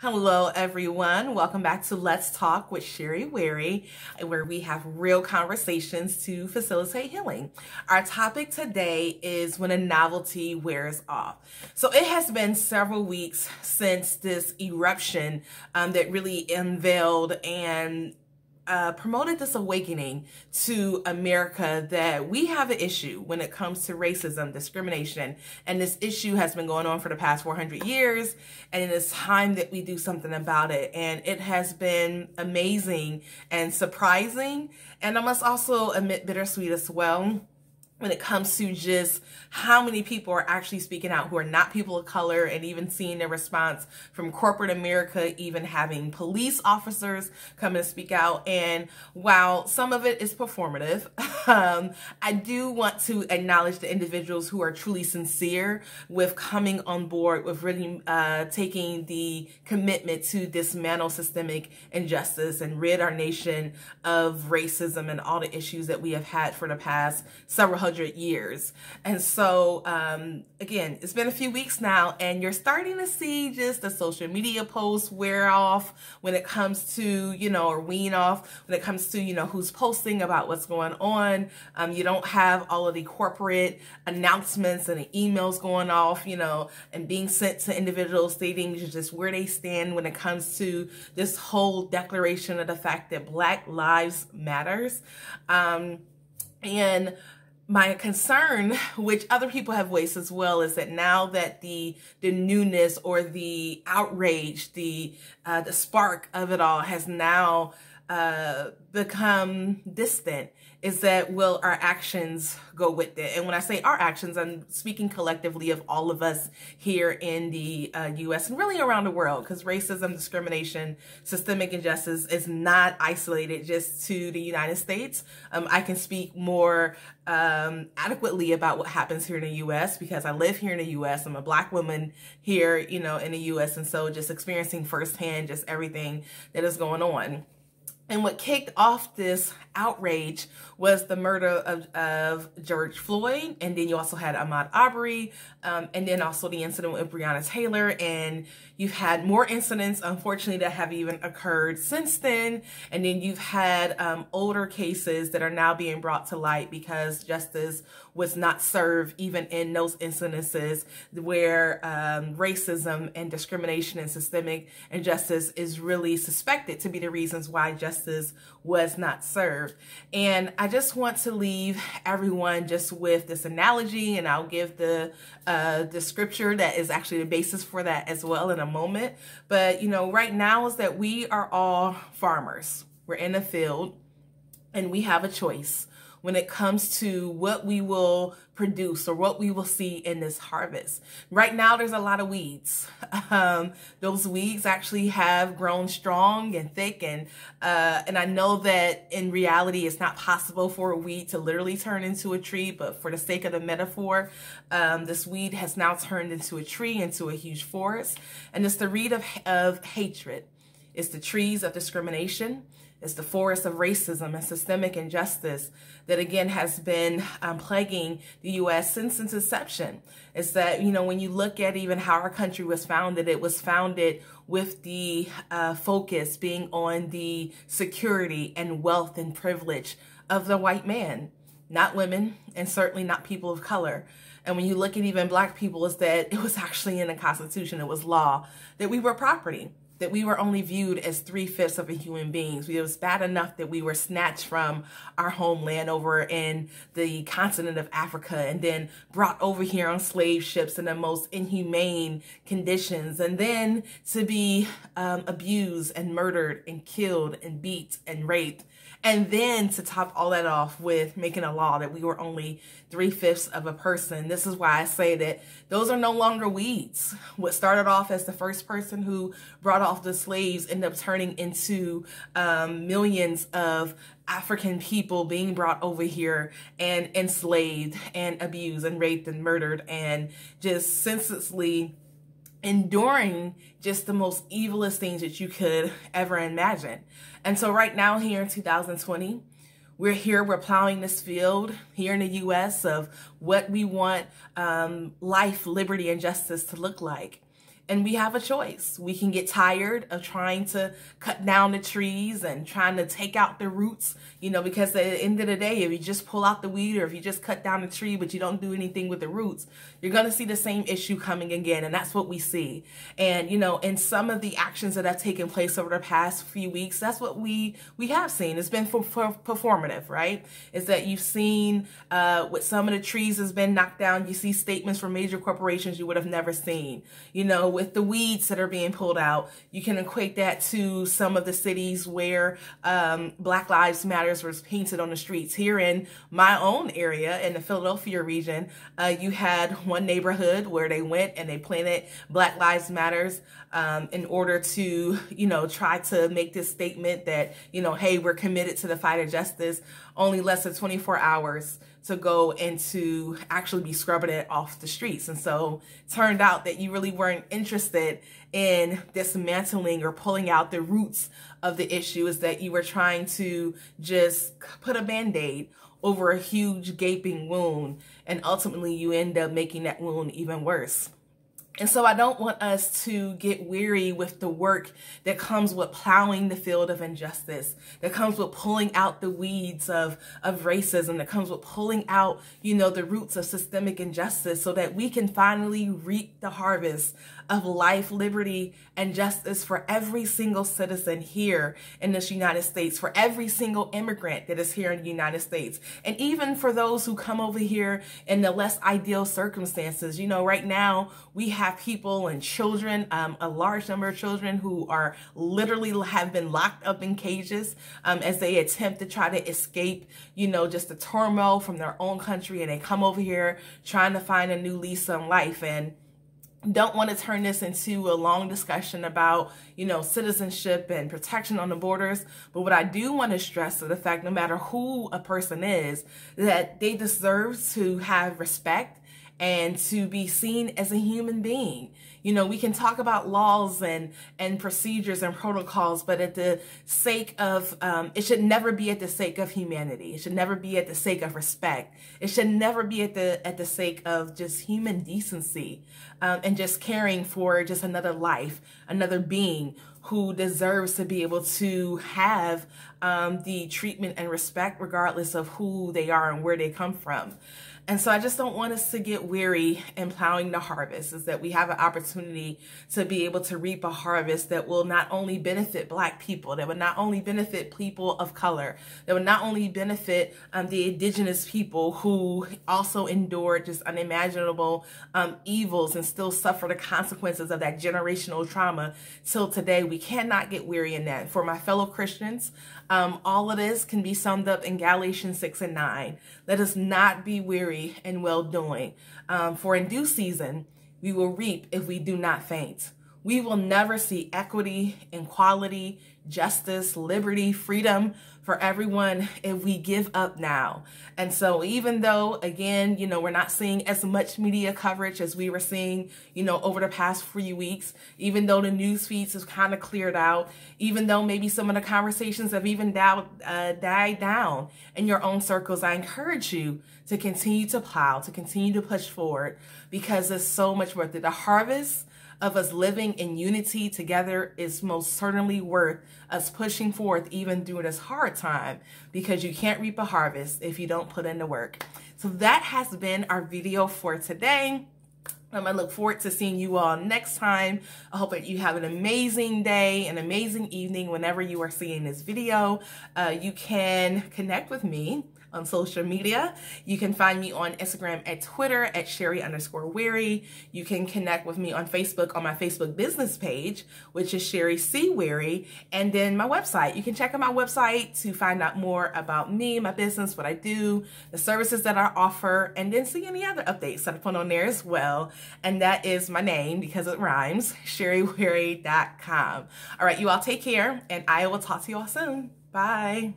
Hello, everyone. Welcome back to Let's Talk with Sherry Wary, where we have real conversations to facilitate healing. Our topic today is when a novelty wears off. So it has been several weeks since this eruption um, that really unveiled and uh, promoted this awakening to America that we have an issue when it comes to racism, discrimination, and this issue has been going on for the past 400 years, and it is time that we do something about it. And it has been amazing and surprising, and I must also admit bittersweet as well when it comes to just how many people are actually speaking out who are not people of color and even seeing the response from corporate America, even having police officers come and speak out. And while some of it is performative, um, I do want to acknowledge the individuals who are truly sincere with coming on board, with really uh, taking the commitment to dismantle systemic injustice and rid our nation of racism and all the issues that we have had for the past several 100 years. And so, um, again, it's been a few weeks now, and you're starting to see just the social media posts wear off when it comes to, you know, or wean off when it comes to, you know, who's posting about what's going on. Um, you don't have all of the corporate announcements and the emails going off, you know, and being sent to individuals stating just where they stand when it comes to this whole declaration of the fact that Black Lives Matters. Um, and my concern, which other people have voiced as well, is that now that the the newness or the outrage, the uh, the spark of it all has now uh, become distant is that will our actions go with it? And when I say our actions, I'm speaking collectively of all of us here in the uh, US and really around the world because racism, discrimination, systemic injustice is not isolated just to the United States. Um, I can speak more um, adequately about what happens here in the US because I live here in the US. I'm a black woman here, you know, in the US. And so just experiencing firsthand just everything that is going on. And what kicked off this outrage was the murder of, of George Floyd. And then you also had Ahmaud Aubrey. Um, and then also the incident with Breonna Taylor. And you've had more incidents, unfortunately, that have even occurred since then. And then you've had um, older cases that are now being brought to light because justice was not served even in those incidences where um, racism and discrimination and systemic injustice is really suspected to be the reasons why justice justice was not served. And I just want to leave everyone just with this analogy, and I'll give the uh, the scripture that is actually the basis for that as well in a moment. But you know, right now is that we are all farmers. We're in a field, and we have a choice when it comes to what we will produce or what we will see in this harvest. Right now, there's a lot of weeds. Um, those weeds actually have grown strong and thick, and uh, and I know that in reality, it's not possible for a weed to literally turn into a tree. But for the sake of the metaphor, um, this weed has now turned into a tree, into a huge forest, and it's the reed of of hatred. It's the trees of discrimination. It's the forest of racism and systemic injustice that again has been um, plaguing the U.S. since its inception. It's that, you know, when you look at even how our country was founded, it was founded with the uh, focus being on the security and wealth and privilege of the white man, not women and certainly not people of color. And when you look at even black people, is that it was actually in the Constitution, it was law that we were property that we were only viewed as three-fifths of a human beings. It was bad enough that we were snatched from our homeland over in the continent of Africa and then brought over here on slave ships in the most inhumane conditions and then to be um, abused and murdered and killed and beat and raped and then to top all that off with making a law that we were only three fifths of a person. This is why I say that those are no longer weeds. What started off as the first person who brought off the slaves ended up turning into um, millions of African people being brought over here and enslaved and abused and raped and murdered and just senselessly enduring just the most evilest things that you could ever imagine. And so right now here in 2020, we're here, we're plowing this field here in the U.S. of what we want um, life, liberty, and justice to look like. And we have a choice. We can get tired of trying to cut down the trees and trying to take out the roots, you know, because at the end of the day, if you just pull out the weed or if you just cut down the tree, but you don't do anything with the roots, you're going to see the same issue coming again. And that's what we see. And, you know, in some of the actions that have taken place over the past few weeks, that's what we, we have seen. It's been for, for performative, right? Is that you've seen uh, with some of the trees has been knocked down. You see statements from major corporations you would have never seen, you know, with the weeds that are being pulled out. You can equate that to some of the cities where um, Black Lives Matters was painted on the streets. Here in my own area, in the Philadelphia region, uh, you had one neighborhood where they went and they planted Black Lives Matters um, in order to, you know, try to make this statement that, you know, hey, we're committed to the fight of justice, only less than 24 hours to go and to actually be scrubbing it off the streets. And so turned out that you really weren't interested in dismantling or pulling out the roots of the issue is that you were trying to just put a band-aid over a huge gaping wound. And ultimately you end up making that wound even worse. And so I don't want us to get weary with the work that comes with plowing the field of injustice, that comes with pulling out the weeds of, of racism, that comes with pulling out, you know, the roots of systemic injustice so that we can finally reap the harvest of life, liberty, and justice for every single citizen here in this United States, for every single immigrant that is here in the United States, and even for those who come over here in the less ideal circumstances. You know, right now we have people and children, um, a large number of children who are literally have been locked up in cages um, as they attempt to try to escape, you know, just the turmoil from their own country and they come over here trying to find a new lease on life. And don't want to turn this into a long discussion about, you know, citizenship and protection on the borders. But what I do want to stress is the fact no matter who a person is, that they deserve to have respect and to be seen as a human being. You know, we can talk about laws and, and procedures and protocols, but at the sake of, um, it should never be at the sake of humanity. It should never be at the sake of respect. It should never be at the, at the sake of just human decency um, and just caring for just another life, another being who deserves to be able to have um, the treatment and respect regardless of who they are and where they come from. And so I just don't want us to get weary in plowing the harvest, is that we have an opportunity to be able to reap a harvest that will not only benefit Black people, that would not only benefit people of color, that would not only benefit um, the indigenous people who also endured just unimaginable um, evils and still suffer the consequences of that generational trauma till today. We cannot get weary in that. For my fellow Christians, um, all of this can be summed up in Galatians 6 and 9. Let us not be weary in well doing, um, for in due season we will reap if we do not faint. We will never see equity, equality, justice, liberty, freedom for everyone if we give up now. And so even though, again, you know, we're not seeing as much media coverage as we were seeing, you know, over the past few weeks, even though the news feeds have kind of cleared out, even though maybe some of the conversations have even died, uh, died down in your own circles, I encourage you to continue to plow, to continue to push forward because there's so much worth it. The harvest of us living in unity together is most certainly worth us pushing forth even through this hard time because you can't reap a harvest if you don't put in the work. So that has been our video for today. Um, I look forward to seeing you all next time. I hope that you have an amazing day, an amazing evening whenever you are seeing this video. Uh, you can connect with me on social media. You can find me on Instagram at Twitter at Sherry underscore Weary. You can connect with me on Facebook on my Facebook business page, which is Sherry C. Weary. And then my website. You can check out my website to find out more about me, my business, what I do, the services that I offer, and then see any other updates that I put on there as well. And that is my name because it rhymes, sherryweary.com. All right, you all take care, and I will talk to you all soon. Bye.